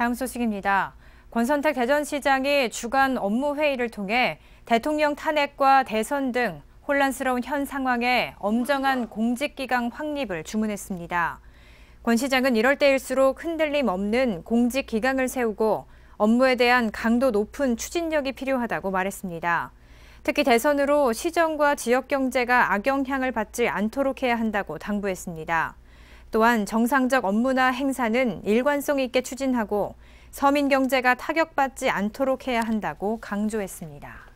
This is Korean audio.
다음 소식입니다. 권선택 대전시장이 주간 업무회의를 통해 대통령 탄핵과 대선 등 혼란스러운 현 상황에 엄정한 공직기강 확립을 주문했습니다. 권 시장은 이럴 때일수록 흔들림 없는 공직기강을 세우고 업무에 대한 강도 높은 추진력이 필요하다고 말했습니다. 특히 대선으로 시정과 지역 경제가 악영향을 받지 않도록 해야 한다고 당부했습니다. 또한 정상적 업무나 행사는 일관성 있게 추진하고 서민 경제가 타격받지 않도록 해야 한다고 강조했습니다.